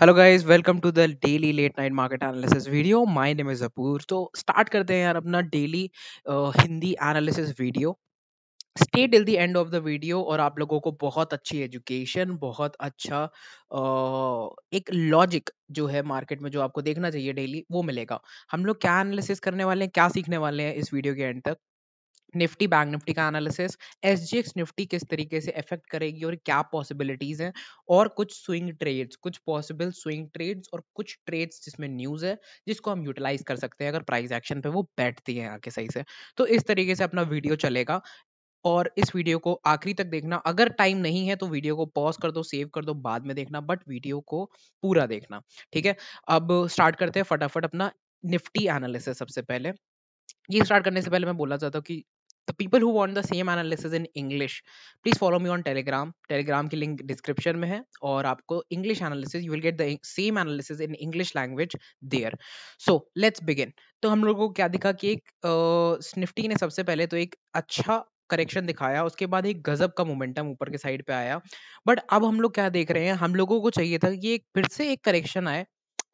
Hello guys welcome to the daily late night market analysis video my name is Apoor तो start करते हैं यार अपना daily Hindi analysis video stay till the end of the video और आप लोगों को बहुत अच्छी एजुकेशन बहुत अच्छा uh, एक लॉजिक जो है मार्केट में जो आपको देखना चाहिए डेली वो मिलेगा हम लोग क्या एनालिसिस करने वाले हैं क्या सीखने वाले हैं इस वीडियो के एंड तक निफ्टी बैंक निफ्टी का एनालिसिस एस निफ्टी किस तरीके से इफेक्ट करेगी और क्या पॉसिबिलिटीज हैं और कुछ स्विंग ट्रेड्स कुछ पॉसिबल स्विंग ट्रेड्स और कुछ ट्रेड्स जिसमें न्यूज़ है जिसको हम यूटिलाइज कर सकते हैं अगर प्राइस एक्शन पे वो बैठती है आके सही से तो इस तरीके से अपना वीडियो चलेगा और इस वीडियो को आखिरी तक देखना अगर टाइम नहीं है तो वीडियो को पॉज कर दो सेव कर दो बाद में देखना बट वीडियो को पूरा देखना ठीक है अब स्टार्ट करते हैं फटाफट अपना निफ्टी एनालिसिस सबसे पहले ये स्टार्ट करने से पहले मैं बोलना चाहता हूँ कि the people who want the same analysis in english please follow me on telegram telegram की link description में है और आपको english analysis you will get the same analysis in english language there so let's begin तो हम लोगों को क्या दिखा कि एक स्निफ्टी uh, ने सबसे पहले तो एक अच्छा करेक्शन दिखाया उसके बाद एक गजब का मोमेंटम ऊपर के साइड पे आया बट अब हम लोग क्या देख रहे हैं हम लोगों को चाहिए था कि एक फिर से एक करेक्शन आए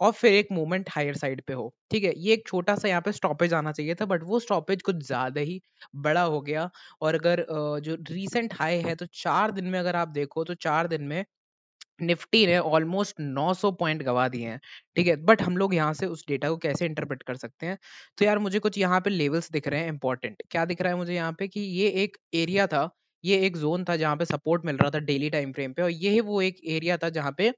और फिर एक मोमेंट हायर साइड पे हो ठीक है ये एक छोटा सा यहाँ पे स्टॉपेज आना चाहिए था बट वो स्टॉपेज कुछ ज़्यादा ही बड़ा हो गया और अगर जो रिसेंट हाई है तो चार दिन में अगर आप देखो तो चार दिन में निफ्टी ने ऑलमोस्ट 900 पॉइंट गवा दिए हैं ठीक है बट हम लोग यहाँ से उस डेटा को कैसे इंटरप्रेट कर सकते हैं तो यार मुझे कुछ यहाँ पे लेवल्स दिख रहे हैं इंपॉर्टेंट क्या दिख रहा है मुझे यहाँ पे कि ये एक एरिया था ये एक जोन था जहाँ पे सपोर्ट मिल रहा था डेली टाइम फ्रेम पे और ये वो एक एरिया था जहाँ पे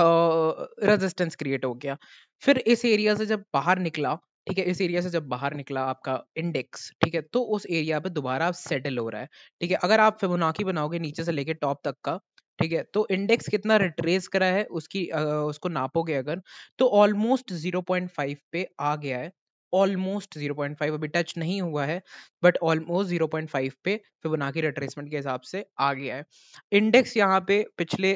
रेजिस्टेंस क्रिएट हो गया फिर इस एरिया से जब बाहर निकला ठीक है इस एरिया से जब बाहर निकला आपका इंडेक्स ठीक है तो उस एरिया पे दोबारा आप सेटल हो रहा है ठीक है अगर आप फिबोनाकी बनाओगे नीचे से लेके टॉप तक का ठीक है तो इंडेक्स कितना रिट्रेस करा है उसकी आ, उसको नापोगे अगर तो ऑलमोस्ट जीरो पॉइंट फाइव पे आ गया है ऑलमोस्ट 0.5 अभी टच नहीं हुआ है बट ऑलमोस्ट 0.5 पे फिर बना के रिट्रेसमेंट के हिसाब से आ गया है इंडेक्स यहाँ पे पिछले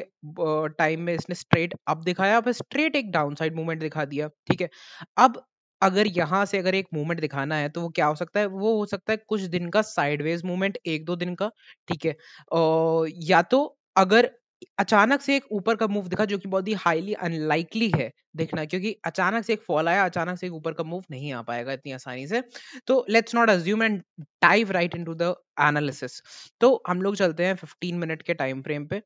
टाइम में इसने स्ट्रेट अप दिखाया अब स्ट्रेट एक डाउन साइड मूवमेंट दिखा दिया ठीक है अब अगर यहाँ से अगर एक मूवमेंट दिखाना है तो वो क्या हो सकता है वो हो सकता है कुछ दिन का साइडवेज मूवमेंट एक दो दिन का ठीक है या तो अगर अचानक से एक ऊपर का मूव दिखा जो कि बहुत ही हाईली अनलाइकली है देखना क्योंकि अचानक से एक फॉल आया अचानक से एक ऊपर का मूव नहीं आ पाएगा इतनी आसानी से तो let's not assume and dive right into the analysis तो हम लोग चलते हैं 15 मिनट के टाइम फ्रेम पे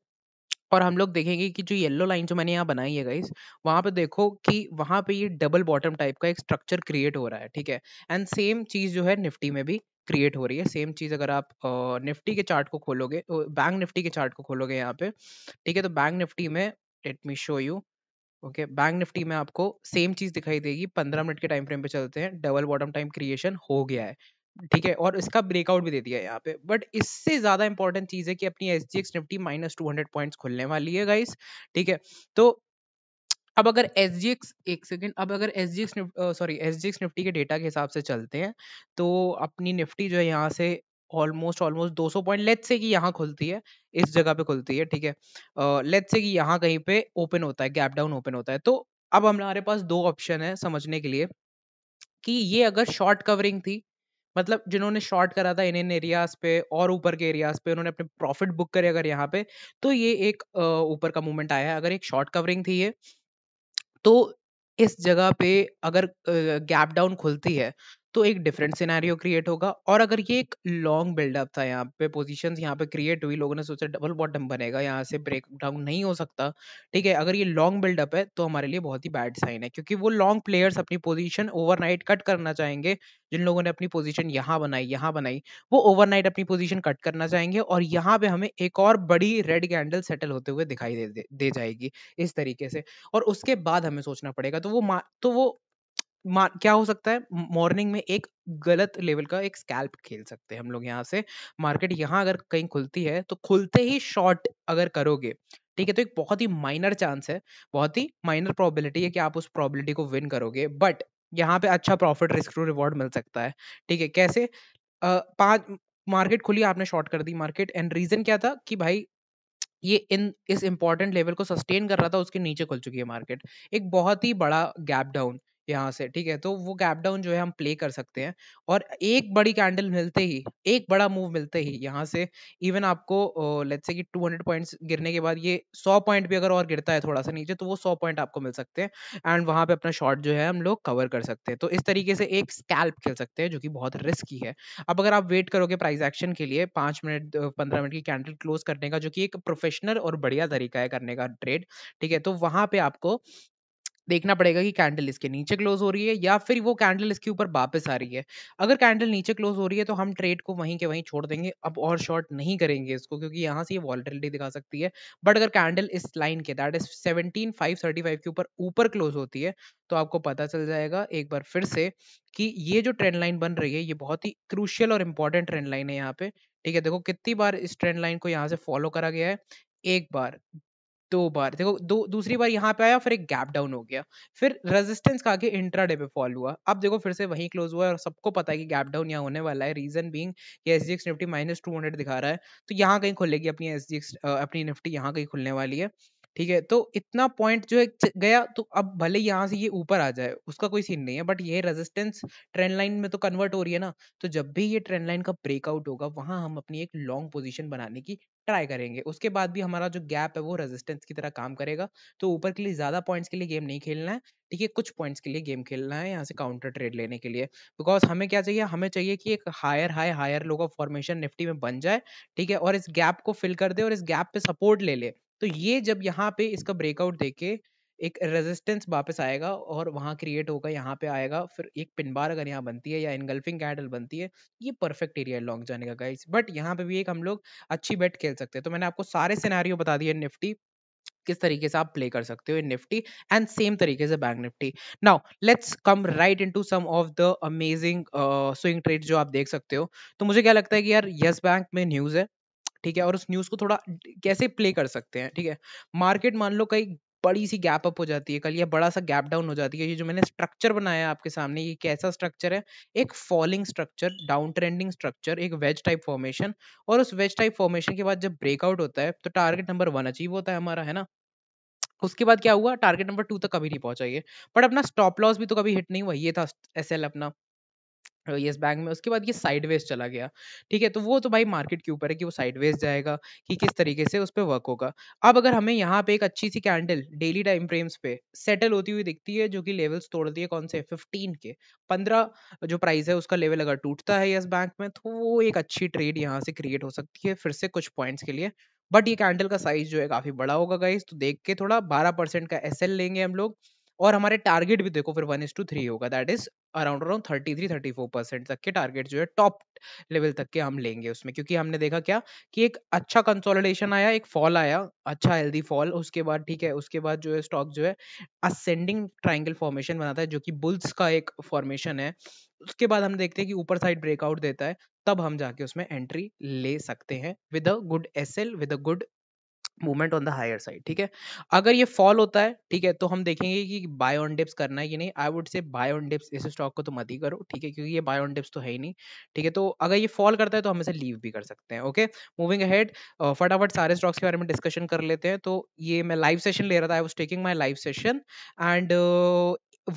और हम लोग देखेंगे कि जो येलो लाइन जो मैंने यहाँ बनाई है गाइस वहाँ पे देखो कि वहाँ पे ये डबल बॉटम टाइप का एक स्ट्रक्चर क्रिएट हो रहा है ठीक है एंड सेम चीज़ जो है निफ्टी में भी क्रिएट हो रही है सेम चीज़ अगर आप निफ्टी के चार्ट को खोलोगे बैंक निफ्टी के चार्ट को खोलोगे यहाँ पे ठीक है तो बैंक निफ्टी में let me show you okay bank Nifty में आपको सेम चीज़ दिखाई देगी पंद्रह मिनट के टाइम फ्रेम पे चलते हैं डबल बॉटम टाइम क्रिएशन हो गया है ठीक है और इसका ब्रेकआउट भी दे दिया यहाँ पे बट इससे ज्यादा इंपॉर्टेंट चीज है कि अपनी S G X Nifty minus two hundred point खुलने वाली है गाइस ठीक है तो अब अगर एस जी एक्स एक सेकेंड अब अगर S G X sorry S G X Nifty के डेटा के हिसाब से चलते हैं तो अपनी निफ्टी जो है यहाँ से ऑलमोस्ट ऑलमोस्ट 200 पॉइंट लेट से कि यहाँ खुलती है इस जगह पे खुलती है ठीक है लेट से कि यहाँ कहीं पे ओपन होता है गैप डाउन ओपन होता है तो अब हमारे पास दो ऑप्शन है समझने के लिए कि ये अगर शॉर्ट कवरिंग थी मतलब जिन्होंने शॉर्ट करा था इन इन एरियाज पे और ऊपर के एरियाज पे उन्होंने अपने प्रॉफिट बुक करे अगर यहाँ पे तो ये एक ऊपर का मूवमेंट आया है अगर एक शॉर्ट कवरिंग थी ये तो इस जगह पे अगर गैप डाउन खुलती है तो एक डिफरेंट सिनेरियो क्रिएट होगा और अगर ये एक लॉन्ग बिल्डअप था यहाँ पे पोजिशन यहाँ पे क्रिएट हुई लोगों ने सोचा डबल बॉटम बनेगा यहाँ से ब्रेक डाउन नहीं हो सकता ठीक है अगर ये लॉन्ग बिल्डअप है तो हमारे लिए बहुत ही बैड साइन है क्योंकि वो लॉन्ग प्लेयर्स अपनी पोजिशन ओवरनाइट कट करना चाहेंगे जिन लोगों ने अपनी पोजिशन यहाँ बनाई यहाँ बनाई वो ओवरनाइट अपनी पोजिशन कट करना चाहेंगे और यहाँ पे हमें एक और बड़ी रेड कैंडल सेटल होते हुए दिखाई दे, दे जाएगी इस तरीके से और उसके बाद हमें सोचना पड़ेगा तो वो तो वो क्या हो सकता है मॉर्निंग में एक गलत लेवल का एक स्कैल्प खेल सकते हैं हम लोग यहाँ से मार्केट यहाँ अगर कहीं खुलती है तो खुलते ही शॉर्ट अगर करोगे ठीक है तो एक बहुत ही माइनर चांस है बहुत ही माइनर प्रॉबिलिटी है कि आप उस प्रॉबिलिटी को विन करोगे बट यहाँ पे अच्छा प्रॉफिट रिस्क टू रिवॉर्ड मिल सकता है ठीक है कैसे पांच मार्केट खुली आपने शॉर्ट कर दी मार्केट एंड रीजन क्या था कि भाई ये इन इस इंपॉर्टेंट लेवल को सस्टेन कर रहा था उसके नीचे खुल चुकी है मार्केट एक बहुत ही बड़ा गैप डाउन यहाँ से ठीक है तो वो गैप डाउन जो है हम प्ले कर सकते हैं और एक बड़ी कैंडल मिलते ही एक बड़ा मूव मिलते ही यहाँ से इवन आपको लेट्स से कि 200 पॉइंट्स गिरने के बाद ये 100 पॉइंट भी अगर और गिरता है थोड़ा सा नीचे तो वो 100 पॉइंट आपको मिल सकते हैं एंड वहाँ पे अपना शॉट जो है हम लोग कवर कर सकते हैं तो इस तरीके से एक स्कैल्प खेल सकते हैं जो कि बहुत रिस्की है अब अगर आप वेट करोगे प्राइस एक्शन के लिए पाँच मिनट पंद्रह मिनट की कैंडल क्लोज करने का जो कि एक प्रोफेशनल और बढ़िया तरीका है करने का ट्रेड ठीक है तो वहाँ पे आपको देखना पड़ेगा कि कैंडल इसके नीचे क्लोज हो रही है या फिर वो कैंडल इसके ऊपर वापस आ रही है अगर कैंडल नीचे क्लोज हो रही है तो हम ट्रेड को वहीं के वहीं छोड़ देंगे अब और शॉर्ट नहीं करेंगे इसको क्योंकि यहाँ से ये वॉलिटिलिटी दिखा सकती है बट अगर कैंडल इस लाइन के that is seventeen five thirty five के ऊपर ऊपर क्लोज होती है तो आपको पता चल जाएगा एक बार फिर से कि ये जो ट्रेंड लाइन बन रही है ये बहुत ही क्रूशियल और इंपॉर्टेंट ट्रेंड लाइन है यहाँ पे ठीक है देखो कितनी बार इस ट्रेंड लाइन को यहाँ से फॉलो करा गया है एक बार दो बार देखो दो दूसरी बार यहाँ पे आया फिर एक गैप डाउन हो गया फिर रेजिस्टेंस का आगे डे पे फॉल हुआ अब देखो फिर से वहीं क्लोज हुआ और सबको पता है कि गैप डाउन यहाँ होने वाला है रीजन बीइंग ये as Nifty minus two hundred दिखा रहा है तो यहाँ कहीं खुलेगी अपनी एस अपनी निफ्टी यहाँ कहीं खुलने वाली है ठीक है तो इतना पॉइंट जो है गया तो अब भले यहाँ से ये ऊपर आ जाए उसका कोई सीन नहीं है बट ये रेजिस्टेंस ट्रेंड लाइन में तो कन्वर्ट हो रही है ना तो जब भी ये ट्रेंड लाइन का ब्रेकआउट होगा वहां हम अपनी एक लॉन्ग पोजीशन बनाने की ट्राई करेंगे उसके बाद भी हमारा जो गैप है वो रेजिस्टेंस की तरह काम करेगा तो ऊपर के लिए ज्यादा पॉइंट्स के लिए गेम नहीं खेलना है ठीक है कुछ पॉइंट्स के लिए गेम खेलना है यहाँ से काउंटर ट्रेड लेने के लिए बिकॉज हमें क्या चाहिए हमें चाहिए कि एक हायर हाई हायर लोग ऑफ फॉर्मेशन निफ्टी में बन जाए ठीक है और इस गैप को फिल कर दे और इस गैप पे सपोर्ट ले ले तो ये जब यहाँ पे इसका ब्रेकआउट के एक रेजिस्टेंस वापस आएगा और वहाँ क्रिएट होगा यहाँ पे आएगा फिर एक पिन बार अगर यहाँ बनती है या इनगल्फिंग कैंडल बनती है ये परफेक्ट एरिया लॉन्ग जाने का गाइस बट यहाँ पे भी एक हम लोग अच्छी बेट खेल सकते हैं तो मैंने आपको सारे सिनारियों बता दिए निफ्टी किस तरीके से आप प्ले कर सकते हो इन निफ्टी एंड सेम तरीके से bank Nifty now let's come right into some of the amazing swing trade जो आप देख सकते हो तो मुझे क्या लगता है कि यार यस yes बैंक में न्यूज है ठीक है और उस न्यूज़ को थोड़ा कैसे प्ले कर सकते हैं ठीक है मार्केट मान लो कई बड़ी सी गैप अप हो जाती है कल या बड़ा सा गैप डाउन हो जाती है ये जो मैंने स्ट्रक्चर बनाया है आपके सामने ये कैसा स्ट्रक्चर है एक falling structure down trending structure एक वेज टाइप फॉर्मेशन और उस वेज टाइप फॉर्मेशन के बाद जब ब्रेकआउट होता है तो टारगेट नंबर वन अचीव होता है हमारा है ना उसके बाद क्या हुआ टारगेट नंबर टू तक कभी नहीं पहुंचा ये बट अपना स्टॉप लॉस भी तो कभी हिट नहीं हुआ ये था एस अपना येस बैंक में उसके बाद ये साइडवेज चला गया ठीक है तो वो तो भाई मार्केट के ऊपर है कि वो साइडवेज जाएगा कि किस तरीके से उस पर वर्क होगा अब अगर हमें यहाँ पे एक अच्छी सी कैंडल डेली टाइम फ्रेम्स पे सेटल होती हुई दिखती है जो कि लेवल्स तोड़ती है कौन से फिफ्टीन के पंद्रह जो प्राइस है उसका लेवल अगर टूटता है येस बैंक में तो वो एक अच्छी ट्रेड यहाँ से क्रिएट हो सकती है फिर से कुछ पॉइंट्स के लिए बट ये कैंडल का साइज जो है काफी बड़ा होगा गाइज तो देख के थोड़ा बारह परसेंट का एस लेंगे हम लोग और हमारे टारगेट भी देखो फिर वन इज टू थ्री होगा that is around around thirty three thirty four percent तक के टारगेट जो है टॉप लेवल तक के हम लेंगे उसमें क्योंकि हमने देखा क्या कि एक अच्छा कंसोलिडेशन आया एक फॉल आया अच्छा हेल्दी फॉल उसके बाद ठीक है उसके बाद जो है स्टॉक जो है असेंडिंग ट्राइंगल फॉर्मेशन बनाता है जो कि बुल्स का एक फॉर्मेशन है उसके बाद हम देखते हैं कि ऊपर साइड ब्रेकआउट देता है तब हम जाके उसमें एंट्री ले सकते हैं with a good S L with a good movement on the higher side ठीक है अगर ये फॉल होता है ठीक है तो हम देखेंगे कि बाय ऑन डिप्स करना है कि नहीं I would say buy on dips इस स्टॉक को तो मत ही करो ठीक है क्योंकि ये बाय ऑन डिप्स तो है ही नहीं ठीक है तो अगर ये फॉल करता है तो हम इसे लीव भी कर सकते हैं ओके मूविंग अहेड फटाफट सारे स्टॉक्स के बारे में डिस्कशन कर लेते हैं तो ये मैं लाइव सेशन ले रहा था I was taking my live session and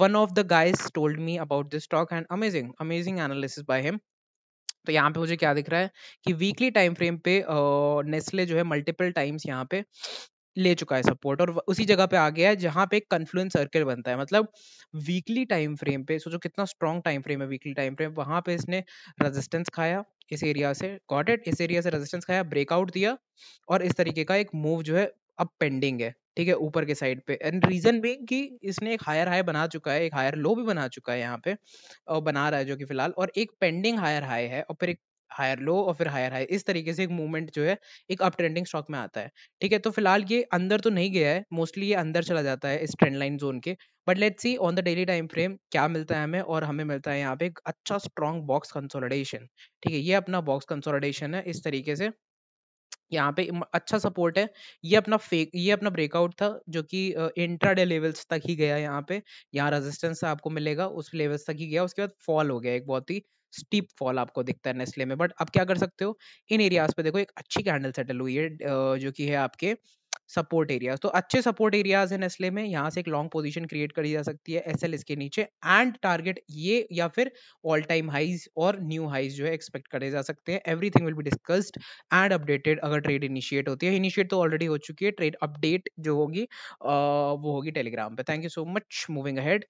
one of the guys told me about this stock and amazing amazing analysis by him तो यहाँ पे मुझे क्या दिख रहा है कि वीकली टाइम फ्रेम पे नेस्ले जो है मल्टीपल टाइम्स यहाँ पे ले चुका है सपोर्ट और उसी जगह पे आ गया है जहाँ पे एक कन्फ्लुएंस सर्कल बनता है मतलब वीकली टाइम फ्रेम पे सोचो कितना स्ट्रॉन्ग टाइम फ्रेम है वीकली टाइम फ्रेम वहाँ पे इसने रेजिस्टेंस खाया इस एरिया से गॉट इट इस एरिया से रेजिस्टेंस खाया ब्रेकआउट दिया और इस तरीके का एक मूव जो है अब पेंडिंग है ठीक है ऊपर के साइड पे एंड रीजन भी कि इसने एक हायर हाई बना चुका है एक हायर लो भी बना चुका है यहाँ पे और बना रहा है जो कि फिलहाल और एक पेंडिंग हायर हाई है और फिर एक हायर लो और फिर हायर हाई इस तरीके से एक मूवमेंट जो है एक अप ट्रेंडिंग स्टॉक में आता है ठीक है तो फिलहाल ये अंदर तो नहीं गया है मोस्टली ये अंदर चला जाता है इस ट्रेंड लाइन जोन के but let see on the daily time frame क्या मिलता है हमें और हमें मिलता है यहाँ पे एक अच्छा स्ट्रॉन्ग बॉक्स कंसोलिडेशन ठीक है ये अपना बॉक्स कंसोलिडेशन है इस तरीके से यहाँ पे अच्छा सपोर्ट है ये अपना फेक ये अपना ब्रेकआउट था जो कि डे लेवल्स तक ही गया यहाँ पे यहाँ रेजिस्टेंस आपको मिलेगा उस लेवल्स तक ही गया उसके बाद फॉल हो गया एक बहुत ही स्टीप फॉल आपको दिखता है नेस्ले में बट आप क्या कर सकते हो इन एरियाज पे देखो एक अच्छी कैंडल सेटल हुई है जो कि है आपके सपोर्ट एरियाज तो अच्छे सपोर्ट एरियाज है नेस्ले में यहाँ से एक लॉन्ग पोजीशन क्रिएट करी जा सकती है एस के नीचे एंड टारगेट ये या फिर ऑल टाइम हाइज और न्यू हाइज जो है एक्सपेक्ट करे जा सकते हैं everything will be discussed and updated अगर ट्रेड इनिशिएट होती है इनिशिएट तो ऑलरेडी हो चुकी है ट्रेड अपडेट जो होगी वो होगी टेलीग्राम पे thank you so much moving ahead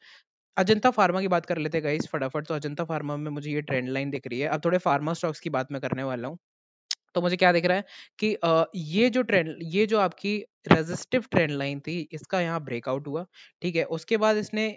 Ajanta pharma की बात कर लेते हैं फटाफट तो अजंता फार्मा में मुझे ये ट्रेंड लाइन दिख रही है अब थोड़े फार्मा स्टॉक्स की बात मैं करने वाला हूँ तो मुझे क्या दिख रहा है कि ये जो ट्रेंड ये जो आपकी रेजिस्टिव ट्रेंड लाइन थी इसका यहाँ ब्रेकआउट हुआ ठीक है उसके बाद इसने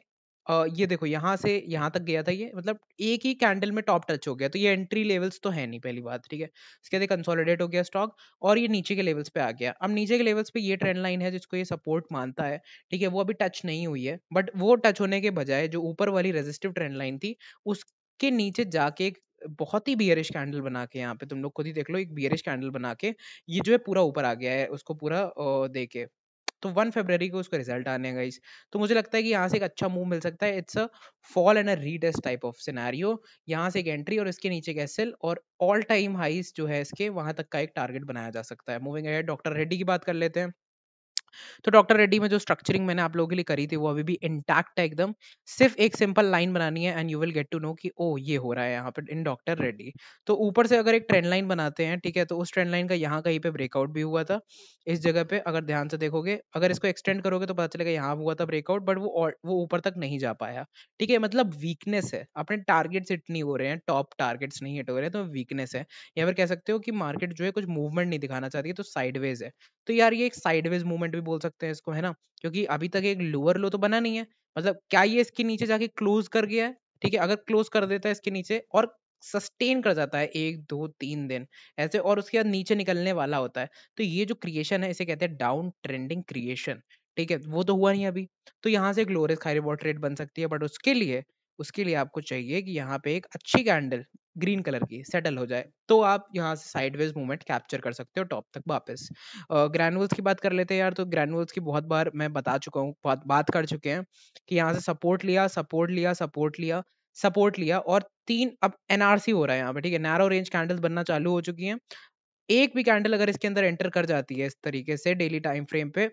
ये देखो यहाँ से यहाँ तक गया था ये मतलब एक ही कैंडल में टॉप टच हो गया तो ये एंट्री लेवल्स तो है नहीं पहली बात ठीक है इसके बाद कंसोलिडेट हो गया स्टॉक और ये नीचे के लेवल्स पे आ गया अब नीचे के लेवल्स पे ये ट्रेंड लाइन है जिसको ये सपोर्ट मानता है ठीक है वो अभी टच नहीं हुई है बट वो टच होने के बजाय जो ऊपर वाली रेजिस्टिव ट्रेंड लाइन थी उसके नीचे जाके एक बहुत ही बियरिश कैंडल बना के यहाँ पे तुम लोग खुद ही देख लो एक बियरिश कैंडल बना के ये जो है पूरा ऊपर आ गया है उसको पूरा दे के तो वन फेबररी को उसका रिजल्ट आने का इस तो मुझे लगता है कि यहाँ से एक अच्छा मूव मिल सकता है it's a fall and a retest type of scenario यहाँ से एक एंट्री और इसके नीचे एक एसएल और ऑल टाइम हाइस जो है इसके वहां तक का एक टारगेट बनाया जा सकता है मूविंग है डॉक्टर रेड्डी की बात कर लेते हैं तो डॉक्टर रेड्डी में जो स्ट्रक्चरिंग मैंने आप लोगों के लिए करी थी वो अभी भी इंटैक्ट है एकदम सिर्फ एक सिंपल लाइन बनानी है and you will get to know कि ओ ये हो रहा है यहाँ पर इन डॉक्टर रेड्डी तो ऊपर से अगर एक ट्रेंड लाइन बनाते हैं ठीक है तो उस ट्रेंड लाइन का यहाँ कहीं पे ब्रेकआउट भी हुआ था इस जगह पे अगर ध्यान से देखोगे अगर इसको एक्सटेंड करोगे तो पता चलेगा यहाँ हुआ था ब्रेकआउट बट वो वो ऊपर तक नहीं जा पाया ठीक है मतलब वीकनेस है अपने टारगेट्स हिट नहीं हो रहे हैं टॉप टारगेट्स नहीं हिट हो रहे हैं तो वीकनेस है या फिर कह सकते हो कि मार्केट जो है कुछ मूवमेंट नहीं दिखाना चाहती है तो साइडवेज है तो यार ये एक साइडवेज मूवमेंट भी भी बोल सकते हैं इसको है ना क्योंकि अभी तक एक लोअर लो तो बना नहीं है मतलब क्या ये इसके नीचे जाके क्लोज कर गया है ठीक है अगर क्लोज कर देता है इसके नीचे और सस्टेन कर जाता है एक दो तीन दिन ऐसे और उसके बाद नीचे निकलने वाला होता है तो ये जो क्रिएशन है इसे कहते हैं डाउन ट्रेंडिंग क्रिएशन ठीक है वो तो हुआ नहीं अभी तो यहाँ से एक लोअर हाई रिवॉर्ड रेट बन सकती है बट उसके लिए उसके लिए आपको चाहिए कि यहाँ पे एक अच्छी कैंडल ग्रीन कलर की सेटल हो जाए तो आप यहाँ से साइडवेज मूवमेंट कैप्चर कर सकते हो टॉप तक वापस ग्रैनुअल्स की बात कर लेते हैं यार तो ग्रैनुअल्स की बहुत बार मैं बता चुका हूँ बात, बात कर चुके हैं कि यहाँ से सपोर्ट लिया सपोर्ट लिया सपोर्ट लिया सपोर्ट लिया और तीन अब एनआरसी हो रहा है यहाँ पे ठीक है नैरो रेंज कैंडल्स बनना चालू हो चुकी हैं एक भी कैंडल अगर इसके अंदर एंटर कर जाती है इस तरीके से डेली टाइम फ्रेम पे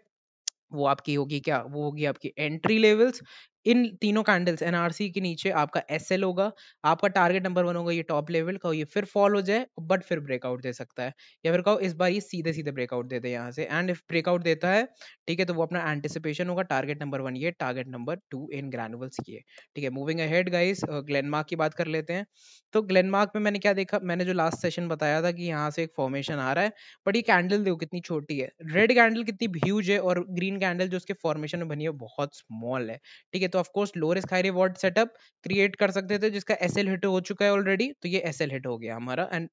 वो आपकी होगी क्या वो होगी आपकी एंट्री लेवल्स इन तीनों कैंडल्स एनआरसी के नीचे आपका एस होगा आपका टारगेट नंबर वन होगा ये टॉप लेवल का ये फिर फॉल हो जाए बट फिर ब्रेकआउट दे सकता है या फिर कहो इस बार ये सीधे सीधे ब्रेकआउट दे दे यहाँ से एंड इफ ब्रेकआउट देता है ठीक है तो वो अपना एंटिसिपेशन होगा टारगेट नंबर वन ये target number two in Granules ये ठीक है मूविंग अहेड गाइस ग्लेनमार्क की बात कर लेते हैं तो ग्लेनमार्क में मैंने क्या देखा मैंने जो लास्ट सेशन बताया था कि यहाँ से एक फॉर्मेशन आ रहा है बट ये कैंडल देखो कितनी छोटी है रेड कैंडल कितनी ह्यूज है और ग्रीन कैंडल जो उसके फॉर्मेशन में बनी है बहुत स्मॉल है ठीक है तो of course low risk high reward setup create कर सकते थे जिसका एस हिट हो चुका है ऑलरेडी तो ये एस हिट हो गया हमारा एंड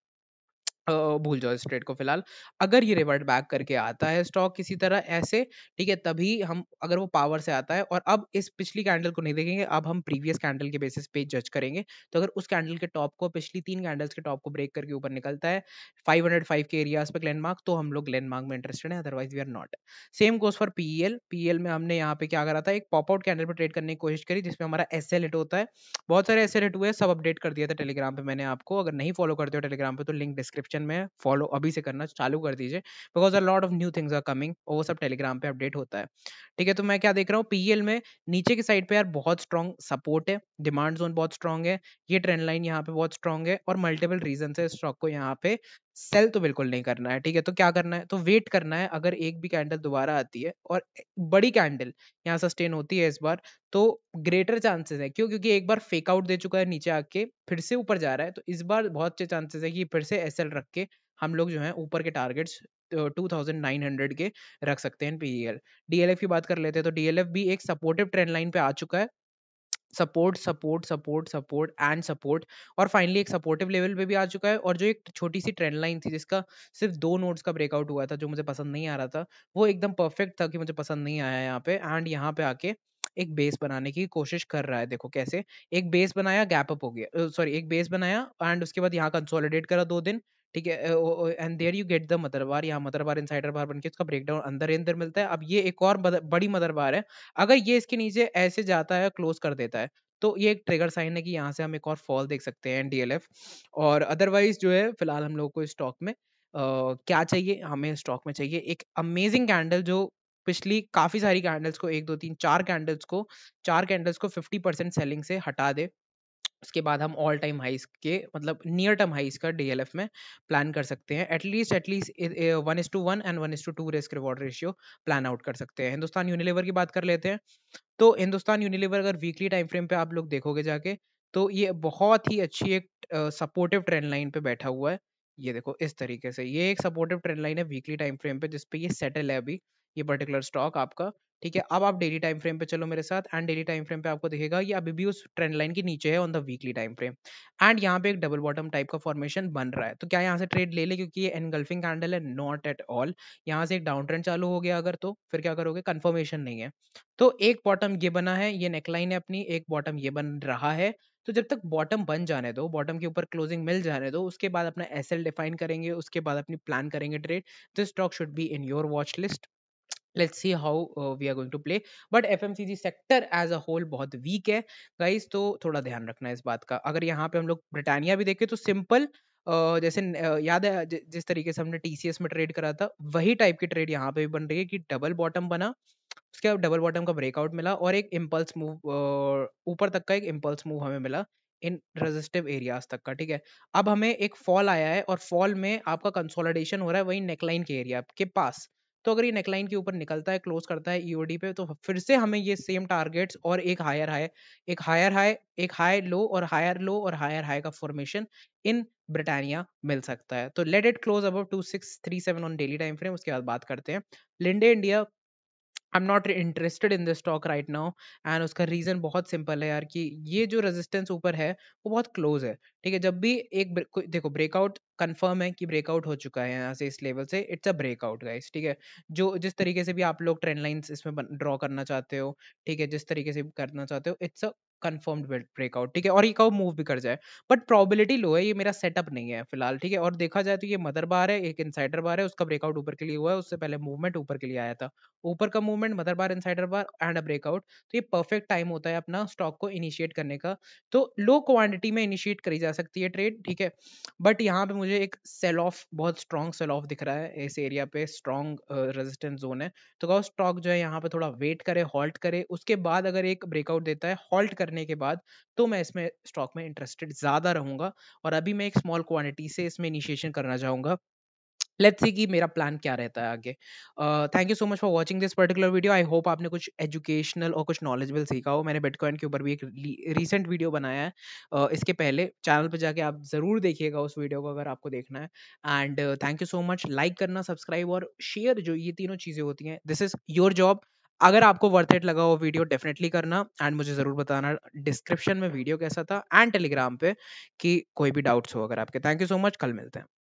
भूल जाओ इस ट्रेड को फिलहाल अगर ये रिवर्ट बैक करके आता है स्टॉक किसी तरह ऐसे ठीक है तभी हम अगर वो पावर से आता है और अब इस पिछली कैंडल को नहीं देखेंगे अब हम प्रीवियस कैंडल के बेसिस पे जज करेंगे तो अगर उस कैंडल के टॉप को पिछली तीन कैंडल्स के टॉप को ब्रेक करके ऊपर निकलता है फाइव के एरियाज पर ग्लैंड मार्क तो हम लोग ग्लैंड मार्क में इंटरेस्टेड है otherwise we are not same course for P PL में हमने यहाँ पे क्या करा था एक पॉपआउट कैंडल पर ट्रेड करने की कोशिश करी जिसमें हमारा एस हिट होता है बहुत सारे एस हिट हुए सब अपडेट कर दिया था टेलीग्राम पर मैंने आपको अगर नहीं फॉलो करते हो टेलीग्राम पर तो लिंक डिस्क्रिप्शन सेक्शन में फॉलो अभी से करना चालू कर दीजिए because a lot of new things are coming और वो सब टेलीग्राम पे अपडेट होता है ठीक है तो मैं क्या देख रहा हूँ पीएल e में नीचे की साइड पे यार बहुत स्ट्रॉन्ग सपोर्ट है डिमांड जोन बहुत स्ट्रॉन्ग है ये ट्रेंड लाइन यहाँ पे बहुत स्ट्रॉन्ग है और मल्टीपल रीजन है स्टॉक को यहाँ पे सेल तो बिल्कुल नहीं करना है ठीक है तो क्या करना है तो वेट करना है अगर एक भी कैंडल दोबारा आती है और बड़ी कैंडल यहाँ सस्टेन होती है इस बार तो ग्रेटर चांसेस है क्यों क्योंकि एक बार फेक आउट दे चुका है नीचे आके फिर से ऊपर जा रहा है तो इस बार बहुत अच्छे चांसेस है कि फिर से एस रख के हम लोग जो है ऊपर के टारगेट्स 2900 के रख सकते हैं पीजीएल डीएलएफ की बात कर लेते हैं तो डीएलएफ भी एक सपोर्टिव ट्रेंड लाइन पे आ चुका है support support support support and support और फाइनली एक सपोर्टिव लेवल पे भी आ चुका है और जो एक छोटी सी ट्रेंड लाइन थी जिसका सिर्फ दो नोट्स का ब्रेकआउट हुआ था जो मुझे पसंद नहीं आ रहा था वो एकदम परफेक्ट था कि मुझे पसंद नहीं आया यहाँ पे एंड यहाँ पे आके एक बेस बनाने की कोशिश कर रहा है देखो कैसे एक बेस बनाया गैप अप हो गया सॉरी एक बेस बनाया एंड उसके बाद यहाँ कंसोलिडेट करा दो दिन ठीक है and there you get the mother bar यहाँ मदर बार इन साइडर बार बन के उसका ब्रेकडाउन अंदर ही अंदर मिलता है अब ये एक और बड़ी मदर बार है अगर ये इसके नीचे ऐसे जाता है क्लोज कर देता है तो ये एक ट्रिगर साइन है कि यहाँ से हम एक और फॉल देख सकते हैं डीएलएफ और अदरवाइज जो है फिलहाल हम लोग को स्टॉक में Uh, क्या चाहिए हमें स्टॉक में चाहिए एक अमेजिंग कैंडल जो पिछली काफ़ी सारी कैंडल्स को एक दो तीन चार कैंडल्स को चार कैंडल्स को फिफ्टी परसेंट सेलिंग से हटा दे उसके बाद हम ऑल टाइम हाइस के मतलब नियर टर्म हाइस का डी में प्लान कर सकते हैं at least at least one is to one and one is to two risk reward ratio plan out कर सकते हैं हिंदुस्तान यूनिलीवर की बात कर लेते हैं तो हिंदुस्तान यूनिलीवर अगर वीकली टाइम फ्रेम पे आप लोग देखोगे जाके तो ये बहुत ही अच्छी एक सपोर्टिव ट्रेंड लाइन पे बैठा हुआ है ये देखो इस तरीके से ये एक सपोर्टिव ट्रेंड लाइन है वीकली टाइम फ्रेम पे जिसपे ये सेटल है अभी ये पर्टिकुलर स्टॉक आपका ठीक है अब आप डेली टाइम फ्रेम पे चलो मेरे साथ एंड डेली टाइम फ्रेम पे आपको दिखेगा ये अभी भी उस ट्रेंड लाइन के नीचे है on the weekly time frame and यहाँ पे एक डबल बॉटम टाइप का फॉर्मेशन बन रहा है तो क्या यहाँ से ट्रेड ले ले क्योंकि ये एनगल्फिंग कैंडल है नॉट एट ऑल यहाँ से एक डाउन ट्रेंड चालू हो गया अगर तो फिर क्या करोगे कन्फर्मेशन नहीं है तो एक बॉटम ये बना है ये नेकलाइन है अपनी एक बॉटम ये बन रहा है तो जब तक बॉटम बन जाने दो बॉटम के ऊपर क्लोजिंग मिल जाने दो उसके बाद अपना एसएल डिफाइन करेंगे उसके बाद अपनी प्लान करेंगे trade this stock should be in your watch list let's see how we are going to play but F sector as a whole बहुत वीक है गाइज तो थोड़ा ध्यान रखना इस बात का अगर यहाँ पे हम लोग ब्रिटानिया भी देखें तो सिंपल Uh, जैसे uh, याद है जिस तरीके से हमने टी में ट्रेड करा था वही टाइप की ट्रेड यहाँ पे भी बन रही है कि डबल बॉटम बना उसके बाद डबल बॉटम का ब्रेकआउट मिला और एक इम्पल्स मूव ऊपर तक का एक इम्पल्स मूव हमें मिला इन रेजिस्टिव एरियाज तक का ठीक है अब हमें एक फॉल आया है और फॉल में आपका कंसोलिडेशन हो रहा है वही नेकलाइन के एरिया के पास तो अगर ये नेकलाइन के ऊपर निकलता है क्लोज करता है ईओडी e पे तो फिर से हमें ये सेम टारगेट्स और एक हायर हाई एक हायर हाई एक हाई लो और हायर लो और हायर हाई का फॉर्मेशन इन ब्रिटानिया मिल सकता है तो let it close about two six three seven on daily time frame उसके बाद बात करते हैं Linde India I am not interested in this stock right now and उसका रीज़न बहुत सिंपल है यार कि ये जो रेजिस्टेंस ऊपर है वो बहुत क्लोज है ठीक है जब भी एक देखो ब्रेकआउट कंफर्म है कि ब्रेकआउट हो चुका है यहाँ से इस लेवल से इट्स अ ब्रेकआउट गाइस ठीक है जो जिस हम्म। तरीके से भी आप लोग ट्रेंड लाइन इसमें ड्रॉ करना चाहते हो ठीक है जिस तरीके से भी करना चाहते हो इट्स अ कन्फर्म्ड ब्रेकआउट ठीक है और ये कहो मूव भी कर जाए बट प्रॉबिलिटी लो है ये मेरा सेटअप नहीं है फिलहाल ठीक है और देखा जाए तो ये मदर बार है एक इनसाइडर बार है उसका ब्रेकआउट ऊपर के लिए हुआ है उससे पहले मूवमेंट ऊपर के लिए आया था ऊपर का movement mother bar insider bar and a breakout तो ये परफेक्ट टाइम होता है अपना स्टॉक को इनिशिएट करने का तो लो क्वान्टिटी में इनिशिएट करी जा सकती है ट्रेड ठीक है बट यहाँ पे मुझे एक सेल ऑफ बहुत स्ट्रॉन्ग सेल ऑफ दिख रहा है इस एरिया पे स्ट्रॉन्ग रेजिस्टेंस जोन है तो कहो स्टॉक जो है यहाँ पे थोड़ा वेट करे हॉल्ट करे उसके बाद अगर एक ब्रेकआउट देता है हॉल्ट करने के बाद तो मैं इसमें स्टॉक में इंटरेस्टेड ज़्यादा रहूंगा और अभी मैं एक स्मॉल क्वान्टिटी से इसमें इनिशिएशन करना चाहूंगा लेट्स सी कि मेरा प्लान क्या रहता है आगे thank you so much for watching this particular video I hope आपने कुछ एजुकेशनल और कुछ नॉलेजेबल सीखा हो मैंने बिटकॉइन के ऊपर भी एक रिसेंट वीडियो बनाया है uh, इसके पहले चैनल पर जाके आप ज़रूर देखिएगा उस वीडियो को अगर आपको देखना है and thank you so much like करना सब्सक्राइब और शेयर जो ये तीनों चीज़ें होती हैं दिस इज़ योर जॉब अगर आपको वर्थ इट लगा हो वीडियो डेफिनेटली करना एंड मुझे ज़रूर बताना डिस्क्रिप्शन में वीडियो कैसा था एंड टेलीग्राम पे कि कोई भी डाउट्स हो अगर आपके थैंक यू सो मच कल मिलते हैं